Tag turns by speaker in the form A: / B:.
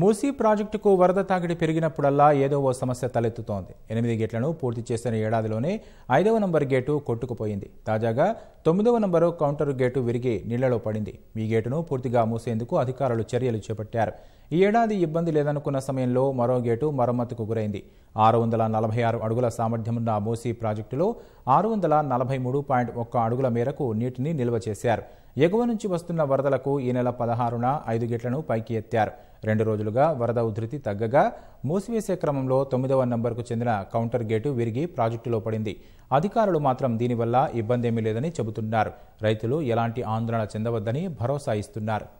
A: మూసీ ప్రాజెక్టుకు వరద తాకిడి పెరిగినప్పుడల్లా ఏదో ఓ సమస్య తలెత్తుతోంది ఎనిమిది గేట్లను పూర్తి చేసిన ఏడాదిలోనే ఐదవ నంబర్ గేటు కొట్టుకుపోయింది తాజాగా తొమ్మిదవ నంబరు కౌంటర్ గేటు విరిగి నీళ్లలో పడింది ఈ గేటును పూర్తిగా మూసేందుకు అధికారులు చర్యలు చేపట్టారు ఈ ఏడాది ఇబ్బంది లేదనుకున్న సమయంలో మరో గేటు మరమ్మతుకు గురైంది ఆరు వందల నలభై ఆరు అడుగుల సామర్థ్యమున్న మూసీ ప్రాజెక్టులో ఆరు వందల నలభై మూడు పాయింట్ ఒక్క అడుగుల మేరకు నీటిని నిల్వ చేశారు ఎగువ నుంచి వస్తున్న వరదలకు ఈ నెల పదహారున ఐదు గేట్లను పైకి ఎత్తారు రెండు రోజులుగా వరద ఉధృతి తగ్గగా మూసివేసే క్రమంలో తొమ్మిదవ నంబర్కు చెందిన కౌంటర్ గేటు విరిగి ప్రాజెక్టులో పడింది అధికారులు మాత్రం దీనివల్ల ఇబ్బందేమీ లేదని చెబుతున్నారు రైతులు ఎలాంటి ఆందోళన చెందవద్దని భరోసా ఇస్తున్నారు